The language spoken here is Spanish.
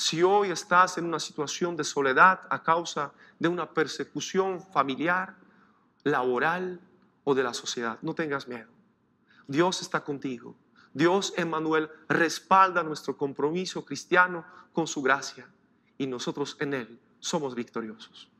Si hoy estás en una situación de soledad a causa de una persecución familiar, laboral o de la sociedad, no tengas miedo. Dios está contigo. Dios, Emmanuel, respalda nuestro compromiso cristiano con su gracia y nosotros en Él somos victoriosos.